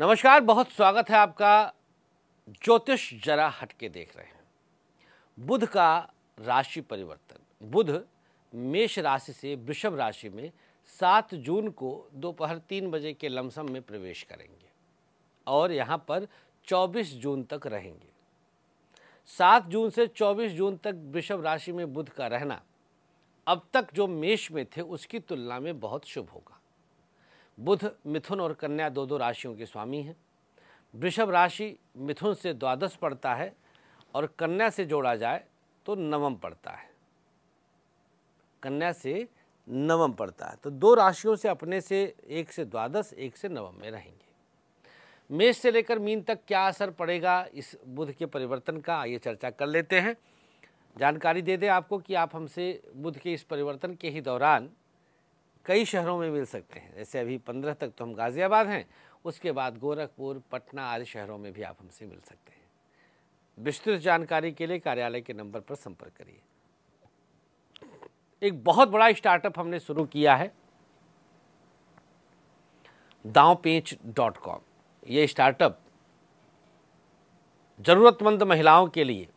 नमस्कार बहुत स्वागत है आपका ज्योतिष जरा हटके देख रहे हैं बुध का राशि परिवर्तन बुध मेष राशि से वृषभ राशि में सात जून को दोपहर तीन बजे के लमसम में प्रवेश करेंगे और यहाँ पर चौबीस जून तक रहेंगे सात जून से चौबीस जून तक वृषभ राशि में बुध का रहना अब तक जो मेष में थे उसकी तुलना में बहुत शुभ होगा बुध मिथुन और कन्या दो दो राशियों के स्वामी हैं वृषभ राशि मिथुन से द्वादश पड़ता है और कन्या से जोड़ा जाए तो नवम पड़ता है कन्या से नवम पड़ता है तो दो राशियों से अपने से एक से द्वादश एक से नवम में रहेंगे मेष से लेकर मीन तक क्या असर पड़ेगा इस बुध के परिवर्तन का आइए चर्चा कर लेते हैं जानकारी दे दें आपको कि आप हमसे बुध के इस परिवर्तन के ही दौरान कई शहरों में मिल सकते हैं जैसे अभी पंद्रह तक तो हम गाज़ियाबाद हैं उसके बाद गोरखपुर पटना आदि शहरों में भी आप हमसे मिल सकते हैं विस्तृत जानकारी के लिए कार्यालय के नंबर पर संपर्क करिए एक बहुत बड़ा स्टार्टअप हमने शुरू किया है दाव पेंच डॉट कॉम ये स्टार्टअप ज़रूरतमंद महिलाओं के लिए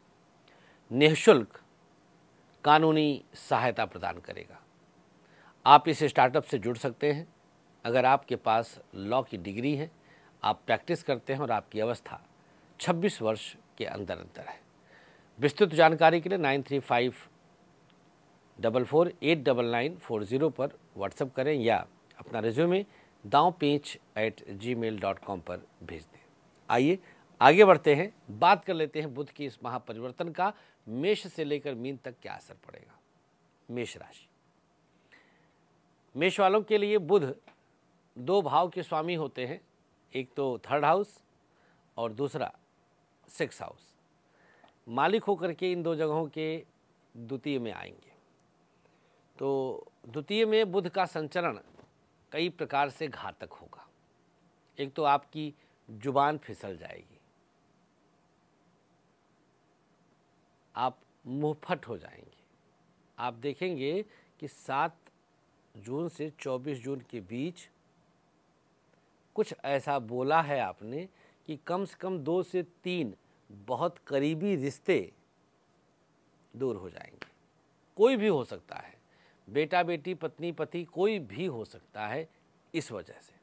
निःशुल्क कानूनी सहायता प्रदान करेगा आप इस स्टार्टअप से जुड़ सकते हैं अगर आपके पास लॉ की डिग्री है आप प्रैक्टिस करते हैं और आपकी अवस्था 26 वर्ष के अंदर अंदर है विस्तृत जानकारी के लिए nine three five double four eight double nine four zero पर व्हाट्सअप करें या अपना resume Daav Pench at Gmail dot com पर भेज दें आइए आगे बढ़ते हैं बात कर लेते हैं बुध की इस महापरिवर्तन का मेष से लेकर मीन तक क्या असर पड़ेगा मेष राशि मेष वालों के लिए बुध दो भाव के स्वामी होते हैं एक तो थर्ड हाउस और दूसरा सिक्स हाउस मालिक होकर के इन दो जगहों के द्वितीय में आएंगे तो द्वितीय में बुध का संचरण कई प्रकार से घातक होगा एक तो आपकी जुबान फिसल जाएगी आप मुँहफट हो जाएंगे आप देखेंगे कि सात जून से 24 जून के बीच कुछ ऐसा बोला है आपने कि कम से कम दो से तीन बहुत करीबी रिश्ते दूर हो जाएंगे कोई भी हो सकता है बेटा बेटी पत्नी पति कोई भी हो सकता है इस वजह से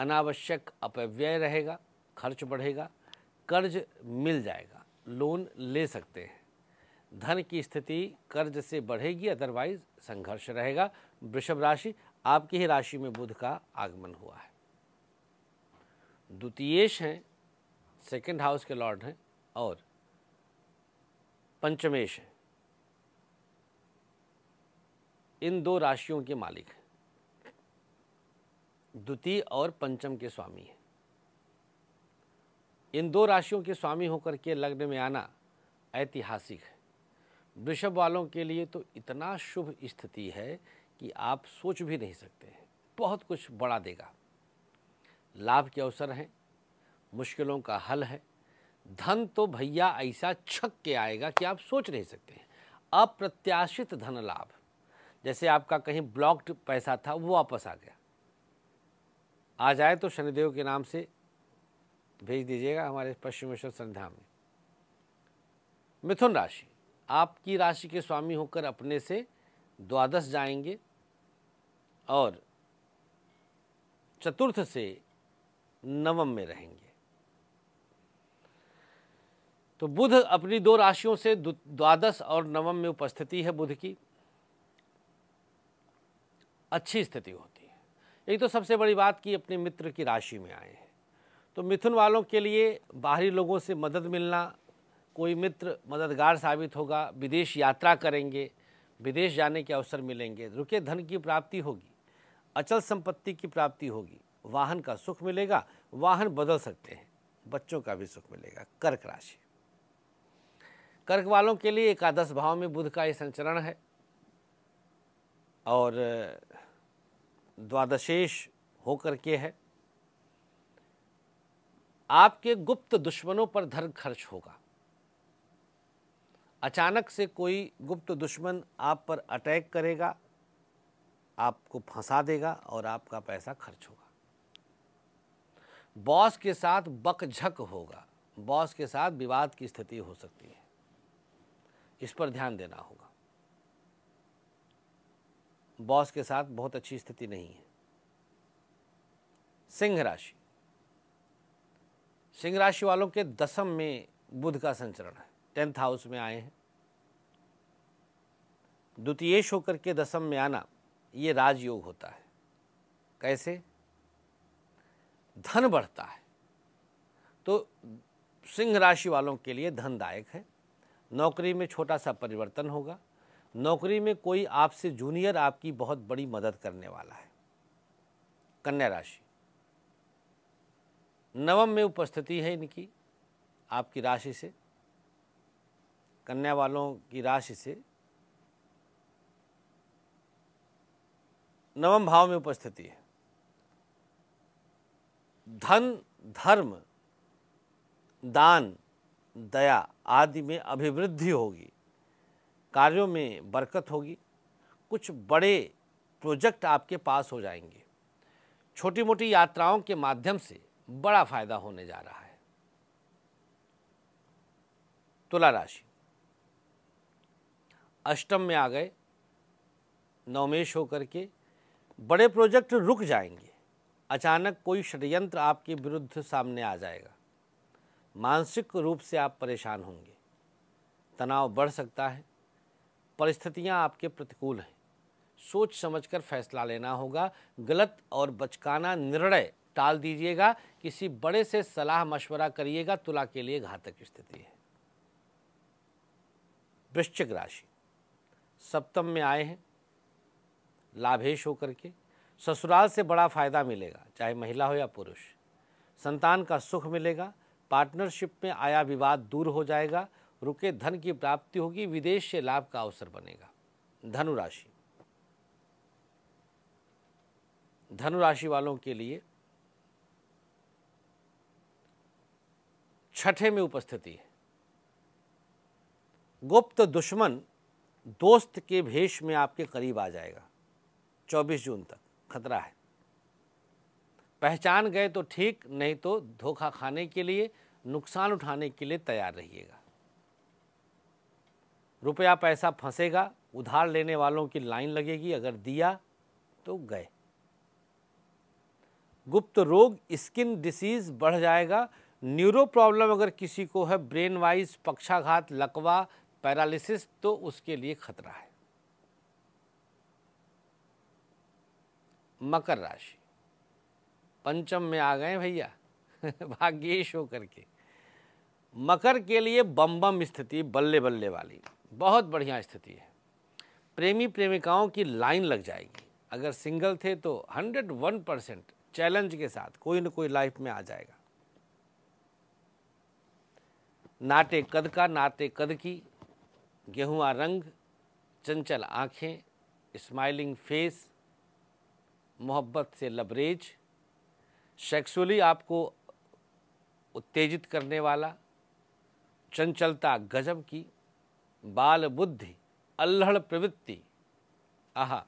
अनावश्यक अपव्यय रहेगा खर्च बढ़ेगा कर्ज मिल जाएगा लोन ले सकते हैं धन की स्थिति कर्ज से बढ़ेगी अदरवाइज संघर्ष रहेगा वृषभ राशि आपकी ही राशि में बुध का आगमन हुआ है द्वितीयेश हैं सेकंड हाउस के लॉर्ड हैं और पंचमेश हैं इन दो राशियों के मालिक हैं द्वितीय और पंचम के स्वामी हैं इन दो राशियों के स्वामी होकर के लग्न में आना ऐतिहासिक है वृषभ वालों के लिए तो इतना शुभ स्थिति है कि आप सोच भी नहीं सकते हैं बहुत कुछ बड़ा देगा लाभ के अवसर हैं मुश्किलों का हल है धन तो भैया ऐसा छक के आएगा कि आप सोच नहीं सकते हैं अप्रत्याशित धन लाभ जैसे आपका कहीं ब्लॉक्ड पैसा था वो वापस आ गया आ जाए तो शनिदेव के नाम से भेज दीजिएगा हमारे पश्चिमेश्वर संध्या में मिथुन राशि आपकी राशि के स्वामी होकर अपने से द्वादश जाएंगे और चतुर्थ से नवम में रहेंगे तो बुध अपनी दो राशियों से द्वादश और नवम में उपस्थिति है बुध की अच्छी स्थिति होती है एक तो सबसे बड़ी बात कि अपने मित्र की राशि में आए हैं तो मिथुन वालों के लिए बाहरी लोगों से मदद मिलना कोई मित्र मददगार साबित होगा विदेश यात्रा करेंगे विदेश जाने के अवसर मिलेंगे रुके धन की प्राप्ति होगी अचल संपत्ति की प्राप्ति होगी वाहन का सुख मिलेगा वाहन बदल सकते हैं बच्चों का भी सुख मिलेगा कर्क राशि कर्क वालों के लिए एकादश भाव में बुध का ये संचरण है और द्वादशेश होकर के है आपके गुप्त दुश्मनों पर धन खर्च होगा अचानक से कोई गुप्त दुश्मन आप पर अटैक करेगा आपको फंसा देगा और आपका पैसा खर्च होगा बॉस के साथ बकझक होगा बॉस के साथ विवाद की स्थिति हो सकती है इस पर ध्यान देना होगा बॉस के साथ बहुत अच्छी स्थिति नहीं है सिंह राशि सिंह राशि वालों के दसम में बुध का संचरण है टेंथ हाउस में आए हैं द्वितीय शोकर के दसम में आना ये राजयोग होता है कैसे धन बढ़ता है तो सिंह राशि वालों के लिए धनदायक है नौकरी में छोटा सा परिवर्तन होगा नौकरी में कोई आपसे जूनियर आपकी बहुत बड़ी मदद करने वाला है कन्या राशि नवम में उपस्थिति है इनकी आपकी राशि से कन्या वालों की राशि से नवम भाव में उपस्थिति है धन धर्म दान दया आदि में अभिवृद्धि होगी कार्यों में बरकत होगी कुछ बड़े प्रोजेक्ट आपके पास हो जाएंगे छोटी मोटी यात्राओं के माध्यम से बड़ा फायदा होने जा रहा है तुला राशि अष्टम में आ गए नवमेश होकर के बड़े प्रोजेक्ट रुक जाएंगे अचानक कोई षडयंत्र आपके विरुद्ध सामने आ जाएगा मानसिक रूप से आप परेशान होंगे तनाव बढ़ सकता है परिस्थितियां आपके प्रतिकूल हैं सोच समझकर फैसला लेना होगा गलत और बचकाना निर्णय टाल दीजिएगा किसी बड़े से सलाह मशवरा करिएगा तुला के लिए घातक स्थिति है वृश्चिक राशि सप्तम में आए हैं लाभेश होकर के ससुराल से बड़ा फायदा मिलेगा चाहे महिला हो या पुरुष संतान का सुख मिलेगा पार्टनरशिप में आया विवाद दूर हो जाएगा रुके धन की प्राप्ति होगी विदेश से लाभ का अवसर बनेगा धनुराशि धनुराशि वालों के लिए छठे में उपस्थिति है गुप्त दुश्मन दोस्त के भेष में आपके करीब आ जाएगा 24 जून तक खतरा है पहचान गए तो ठीक नहीं तो धोखा खाने के लिए नुकसान उठाने के लिए तैयार रहिएगा रुपया पैसा फंसेगा उधार लेने वालों की लाइन लगेगी अगर दिया तो गए गुप्त रोग स्किन डिसीज बढ़ जाएगा न्यूरो प्रॉब्लम अगर किसी को है ब्रेन वाइज पक्षाघात लकवा पैरालिसिस तो उसके लिए खतरा है मकर राशि पंचम में आ गए भैया भाग्येश होकर के मकर के लिए बम बम स्थिति बल्ले बल्ले वाली बहुत बढ़िया स्थिति है प्रेमी प्रेमिकाओं की लाइन लग जाएगी अगर सिंगल थे तो 101 परसेंट चैलेंज के साथ कोई ना कोई लाइफ में आ जाएगा नाटे कद का नाते कद की गेहुआ रंग चंचल आँखें स्माइलिंग फेस मोहब्बत से लबरेज सेक्सुअली आपको उत्तेजित करने वाला चंचलता गजब की बाल बुद्धि अल्हड़ प्रवृत्ति आहा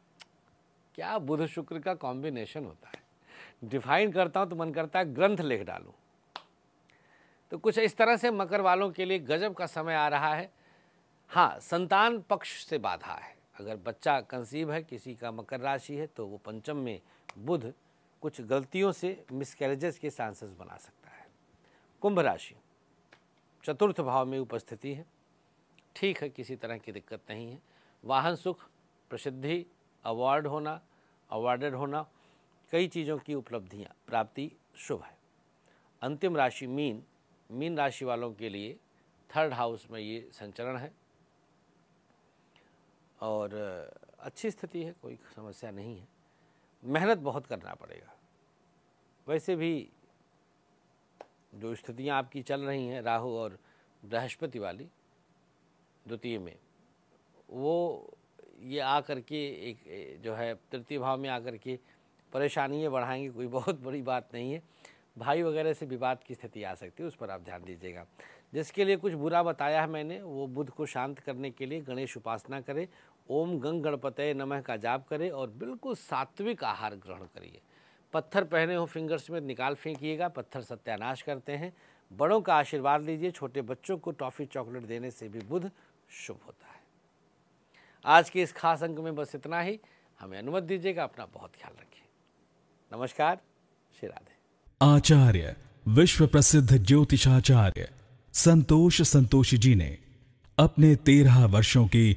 क्या बुध शुक्र का कॉम्बिनेशन होता है डिफाइन करता हूँ तो मन करता है ग्रंथ लिख डालूँ तो कुछ इस तरह से मकर वालों के लिए गजब का समय आ रहा है हाँ संतान पक्ष से बाधा है अगर बच्चा कंसीव है किसी का मकर राशि है तो वो पंचम में बुध कुछ गलतियों से मिसकैरेजेस के चांसेस बना सकता है कुंभ राशि चतुर्थ भाव में उपस्थिति है ठीक है किसी तरह की दिक्कत नहीं है वाहन सुख प्रसिद्धि अवार्ड होना अवार्डेड होना कई चीज़ों की उपलब्धियाँ प्राप्ति शुभ है अंतिम राशि मीन मीन राशि वालों के लिए थर्ड हाउस में ये संचरण है और अच्छी स्थिति है कोई समस्या नहीं है मेहनत बहुत करना पड़ेगा वैसे भी जो स्थितियां आपकी चल रही हैं राहु और बृहस्पति वाली द्वितीय में वो ये आ के एक जो है तृतीय भाव में आकर के परेशानियाँ बढ़ाएंगी कोई बहुत बड़ी बात नहीं है भाई वगैरह से विवाद की स्थिति आ सकती है उस पर आप ध्यान दीजिएगा जिसके लिए कुछ बुरा बताया है मैंने वो बुध को शांत करने के लिए गणेश उपासना करें ओम गंग गणपतय नमः का जाप करें और बिल्कुल सात्विक आहार ग्रहण करिए पत्थर पहने हो फिंगर्स में निकाल फेंकिएगा पत्थर सत्यानाश करते हैं बड़ों का आशीर्वाद लीजिए छोटे बच्चों को टॉफ़ी चॉकलेट देने से भी बुध शुभ होता है आज के इस खास अंक में बस इतना ही हमें अनुमति दीजिएगा अपना बहुत ख्याल रखिए नमस्कार श्री राधे आचार्य विश्व प्रसिद्ध ज्योतिषाचार्य संतोष संतोषी जी ने अपने तेरह वर्षों की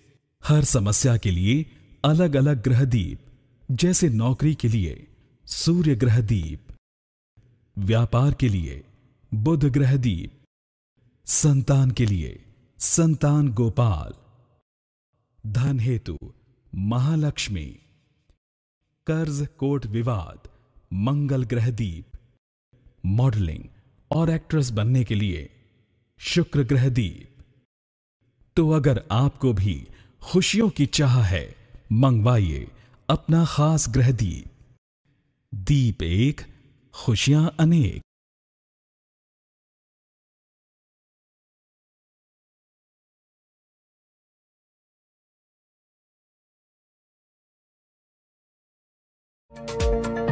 हर समस्या के लिए अलग अलग ग्रहदीप जैसे नौकरी के लिए सूर्य ग्रहदीप व्यापार के लिए बुध ग्रहदीप संतान के लिए संतान गोपाल धन हेतु महालक्ष्मी कर्ज कोट विवाद मंगल ग्रहदीप मॉडलिंग और एक्ट्रेस बनने के लिए शुक्र ग्रहदीप तो अगर आपको भी खुशियों की चाह है मंगवाइए अपना खास ग्रह दीप दीप एक खुशियां अनेक thank you